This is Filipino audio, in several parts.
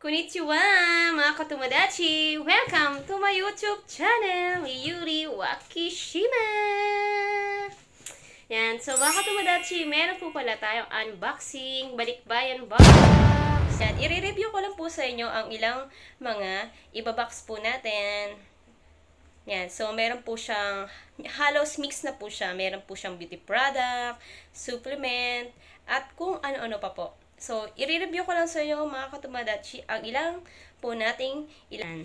Konnichiwa, mga katumodachi! Welcome to my YouTube channel, Yuri Wakishima! Yan, so mga katumodachi, meron po pala tayong unboxing, balikbayan box! Yan, i-review ko lang po sa inyo ang ilang mga ibabox po natin. Yan, so meron po siyang, halos mix na po siya. Meron po siyang beauty product, supplement, at kung ano-ano pa po. So, i-review ko lang sa inyo mga katumadachi ang ilang po nating ilan.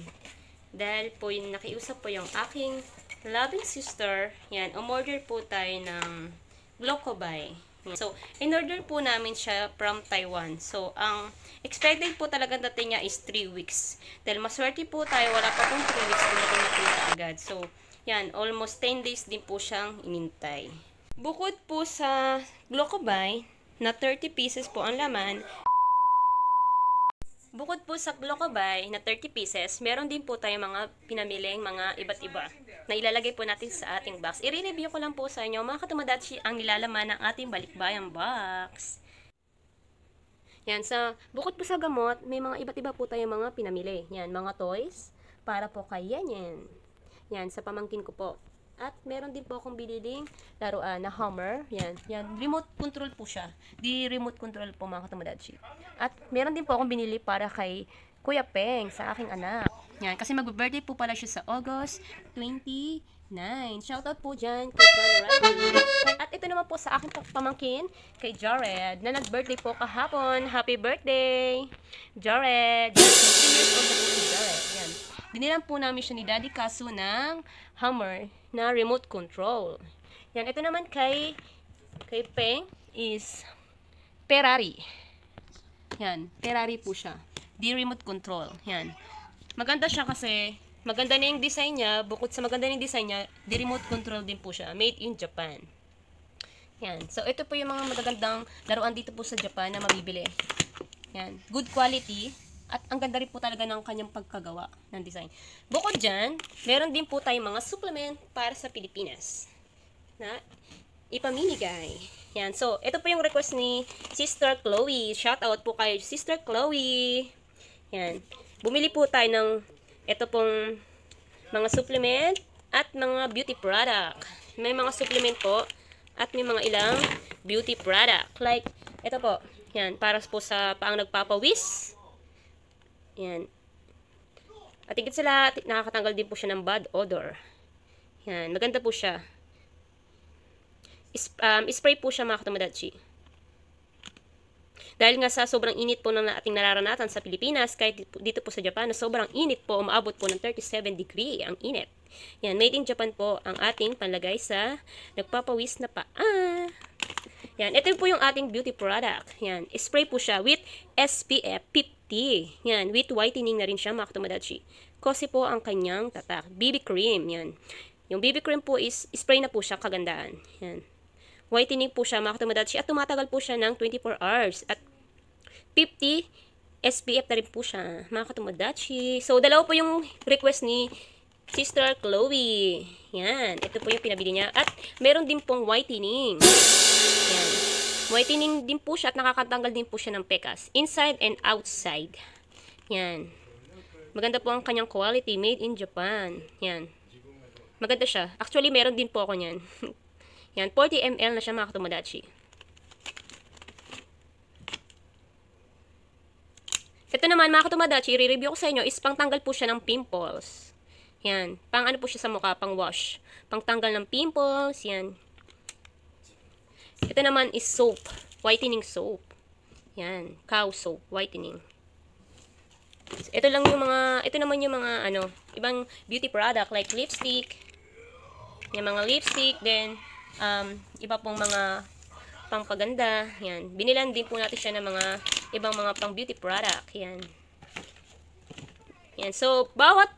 Dahil po yung nakiusap po yung aking loving sister, yan, umorder po tayo ng Glocobay. So, in-order po namin siya from Taiwan. So, ang expected po talaga dating niya is 3 weeks. Dahil maswerte po tayo, wala pa pong 3 weeks dumating na po siya agad. So, yan, almost 10 days din po siyang inintay. Bukod po sa Glocobay, na 30 pieces po ang laman, Bukod po sa Glocobay na 30 pieces, meron din po tayong mga pinamiling mga iba't iba na ilalagay po natin sa ating box. I-review ko lang po sa inyo mga katumadachi ang nilalaman ng ating balikbayang box. Yan, so bukod po sa gamot, may mga iba't iba po tayong mga pinamili. Yan, mga toys para po kay Yenyen. Yan, sa pamangkin ko po. At meron din po akong biniling laruan na Hummer. Yan, yan. Remote control po siya. Di remote control po mga katamadadshi. At meron din po akong binili para kay Kuya Peng, sa aking anak. Yan, kasi mag-birthday po pala siya sa August 29. Shoutout po dyan kay Jared. At ito naman po sa aking pamangkin kay Jared na nag-birthday po kahapon. Happy birthday! Jared! Jared! Yan. Binilang po namin siya ni Daddy Kaso ng Hummer na remote control. Yan, ito naman kay kay Peng is Ferrari. Yan, Ferrari po siya. Di remote control. Yan. Maganda siya kasi maganda na yung design niya. Bukod sa maganda na yung design niya, di remote control din po siya. Made in Japan. Yan. So, ito po yung mga magagandang laruan dito po sa Japan na mabibili. Yan. Good quality. At ang ganda rin po talaga ng kanyang pagkagawa ng design. Bukod dyan, meron din po tayong mga supplement para sa Pilipinas na ipamimigay. Yan. So, ito po yung request ni Sister Chloe. Shout out po kay Sister Chloe. Yan. Bumili po tayo ng ito pong mga supplement at mga beauty product. May mga supplement po at may mga ilang beauty product. Like, ito po. Yan. Para po sa paang nagpapawis yan. At higit sa lahat, nakakatanggal din po siya ng bad odor. Yan. Maganda po siya. Is, um, spray po siya mga katamadachi. Dahil nga sa sobrang init po ng ating nararanatan sa Pilipinas, kahit dito po sa Japan, sobrang init po, umaabot po ng 37 degree ang init. Yan, made in Japan po ang ating panlagay sa nagpapawis na paa. Yan, ito po yung ating beauty product. Yan, spray po siya with SPF 50 tea. Yan, with whitening na rin siya mga katumodachi. Kasi po ang kanyang tatak. BB cream, yan. Yung BB cream po is, spray na po siya kagandaan. Yan. Whitening po siya mga katumodachi at tumatagal po siya ng 24 hours at 50 SPF na rin po siya mga katumodachi. So, dalawa po yung request ni Sister Chloe. Yan. Ito po yung pinabili niya. At meron din pong whitening. Yan. Whitening din po siya at nakakatanggal din po siya ng pekas. Inside and outside. Yan. Maganda po ang kanyang quality. Made in Japan. Yan. Maganda siya. Actually, meron din po ako niyan. Yan. 40 ml na siya mga katumadachi. Ito naman mga katumadachi, i-review ko sa inyo is pangtanggal po siya ng pimples. Yan. Pang ano po siya sa mukha, pang wash. Pangtanggal ng pimples, yan. Ito naman is soap. Whitening soap. Yan. Cow soap. Whitening. ito lang yung mga, ito naman yung mga, ano, ibang beauty product like lipstick. Yung mga lipstick. Then, um, iba pong mga pangpaganda. Yan. Binilan din po natin siya ng mga ibang mga pang beauty product. Yan. Yan. So, bawat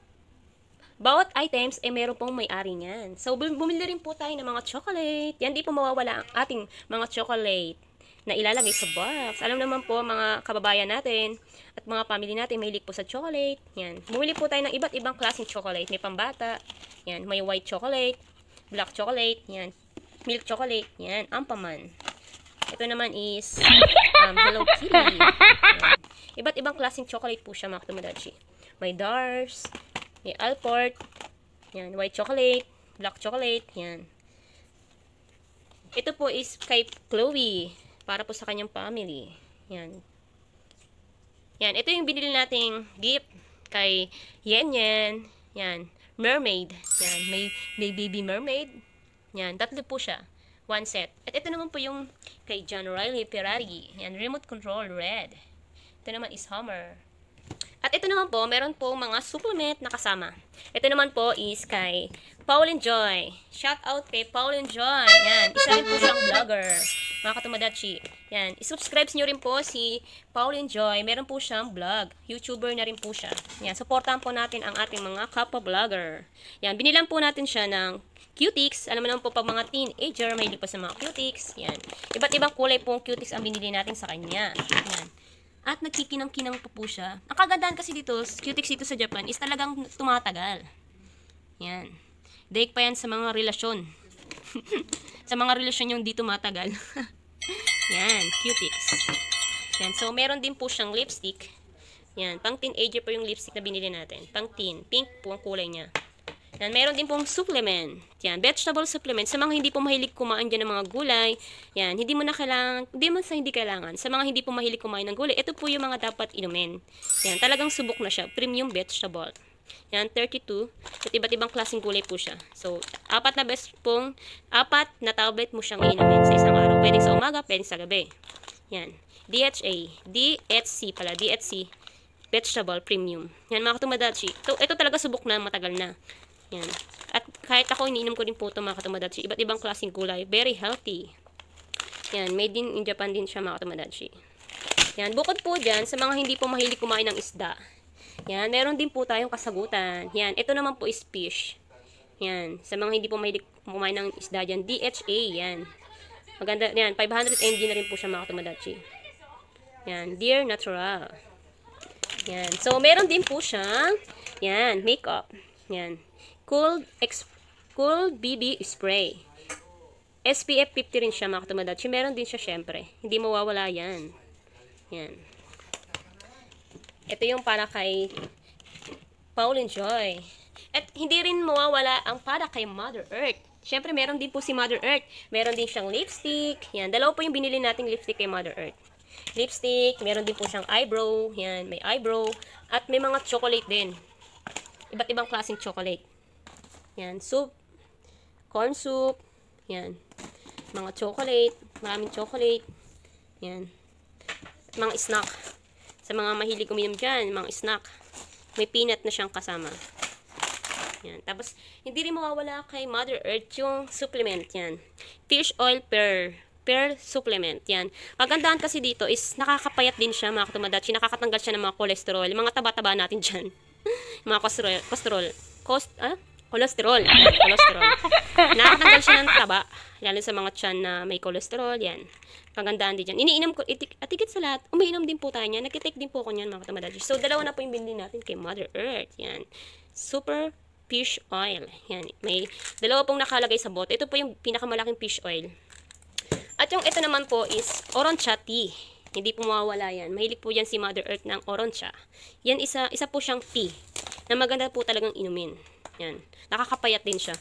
bawat items ay eh, meron pong may-ari niyan. So, bumili rin po tayo ng mga chocolate. Yan, di po mawawala ang ating mga chocolate na ilalagay sa box. Alam naman po mga kababayan natin at mga family natin, mahilig po sa chocolate. Yan. Bumili po tayo ng iba't ibang klaseng chocolate. May pambata, yan. May white chocolate, black chocolate, yan. Milk chocolate, yan. Ampaman. Ito naman is um, Hello Kitty. Iba't ibang klaseng chocolate po siya mga katumadachi. May Dars, may Alport. Yan, white chocolate, black chocolate, yan. Ito po is kay Chloe para po sa kanyang family. Yan. Yan, ito yung binili nating gift kay Yen Yen. Yan, mermaid. Yan, may, may baby mermaid. Yan, tatlo po siya. One set. At ito naman po yung kay John Riley Ferrari. Yan, remote control red. Ito naman is Hummer. At ito naman po, meron po mga supplement na kasama. Ito naman po is kay Pauline Joy. Shout out kay Pauline Joy. Yan, isa rin po siyang vlogger. Mga katumadachi. Yan, isubscribe nyo rin po si Pauline Joy. Meron po siyang vlog. YouTuber na rin po siya. Yan, supportahan po natin ang ating mga kapwa vlogger. Yan, binilan po natin siya ng Cutix. Alam mo naman po pag mga teenager, may lipas sa mga Cutix. Yan. Iba't ibang kulay po ang Cutix ang binili natin sa kanya. Yan. At nagkikinang-kinang po po siya. Ang kagandahan kasi dito, cutex dito sa Japan is talagang tumatagal. Yan. Daik pa yan sa mga relasyon. sa mga relasyon yung di tumatagal. yan, cutex. Yan, so meron din po siyang lipstick. Yan, pang teenager po yung lipstick na binili natin. Pang teen. Pink po ang kulay niya. Yan, meron din pong supplement. Yan, vegetable supplement. Sa mga hindi po mahilig kumain dyan ng mga gulay, yan, hindi mo na kailangan, hindi mo sa hindi kailangan. Sa mga hindi po mahilig kumain ng gulay, ito po yung mga dapat inumin. Yan, talagang subok na siya. Premium vegetable. Yan, 32. At iba't ibang klaseng gulay po siya. So, apat na best pong, apat na tablet mo siyang inumin sa isang araw. Pwedeng sa umaga, pwedeng sa gabi. Yan. DHA. DHC pala. DHC. Vegetable Premium. Yan mga katumadachi. Ito, ito talaga subok na matagal na. Yan. At kahit ako, iniinom ko din po ito mga katumadachi. Iba't ibang klaseng gulay. Very healthy. Yan. Made in, in Japan din siya mga katumadachi. Yan. Bukod po dyan, sa mga hindi po mahilig kumain ng isda. Yan. Meron din po tayong kasagutan. Yan. Ito naman po is fish. Yan. Sa mga hindi po mahilig kumain ng isda dyan. DHA. Yan. Maganda. Yan. 500 mg na rin po siya mga katumadachi. Yan. Dear Natural. Yan. So, meron din po siyang, yan, makeup. Yan. Cool, exp, cool BB Spray. SPF 50 rin siya mga katumadatchi. Meron din siya syempre. Hindi mawawala yan. Yan. Ito yung para kay Pauline Joy. At hindi rin mawawala ang para kay Mother Earth. Syempre meron din po si Mother Earth. Meron din siyang lipstick. Yan, dalawa po yung binili nating lipstick kay Mother Earth. Lipstick, meron din po siyang eyebrow. Yan, may eyebrow. At may mga chocolate din. Iba't ibang klaseng chocolate. Yan, soup, corn soup, yan. Mga chocolate, maraming chocolate. Yan. At mga snack. Sa mga mahilig uminom dyan, mga snack. May peanut na siyang kasama. Yan. Tapos, hindi rin mawawala kay Mother Earth yung supplement yan. Fish oil per per supplement. Yan. Kagandahan kasi dito is nakakapayat din siya mga katumadachi. Nakakatanggal siya ng mga cholesterol. Mga taba-taba natin dyan. mga cholesterol. Cost, ah? Kolesterol. kolesterol. cholesterol. Nakakatanggal siya ng taba, lalo sa mga tiyan na may cholesterol, yan. Pagandaan din yan. Iniinom ko, itik, at ah, ikit sa lahat, umiinom din po tayo niyan. Nagkitik din po ako niyan, mga katamadaji. So, dalawa na po yung bindi natin kay Mother Earth, yan. Super fish oil. Yan, may dalawa pong nakalagay sa bote. Ito po yung pinakamalaking fish oil. At yung ito naman po is orancha tea. Hindi po mawawala yan. Mahilig po yan si Mother Earth ng orancha. Yan, isa, isa po siyang tea na maganda po talagang inumin. Yan. Nakakapayat din siya.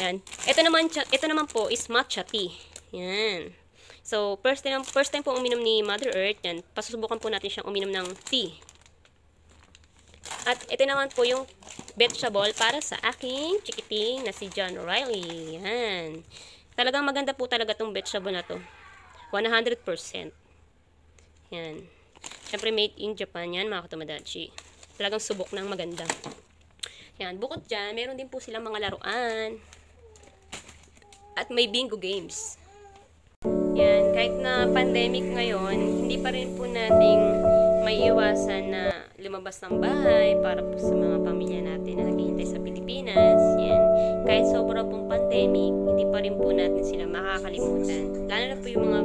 Yan. Ito naman, ito naman po is matcha tea. Yan. So, first time, first time po uminom ni Mother Earth. Yan. Pasusubukan po natin siyang uminom ng tea. At ito naman po yung vegetable para sa aking chikiting na si John Riley. Yan. Talagang maganda po talaga itong vegetable na to. 100%. Yan. Siyempre made in Japan yan mga katumadachi. Talagang subok ng maganda. Yan. Bukod dyan, meron din po silang mga laruan. At may bingo games. Yan. Kahit na pandemic ngayon, hindi pa rin po nating may iwasan na lumabas ng bahay para po sa mga pamilya natin na naghihintay sa Pilipinas. Yan. Kahit sobra pong pandemic, hindi pa rin po natin sila makakalimutan. Lalo na po yung mga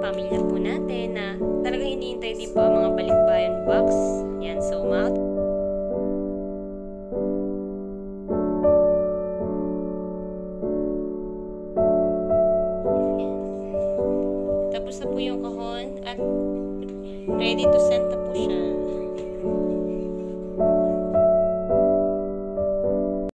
pamilya po natin na talagang hinihintay din po ang mga balikbayan box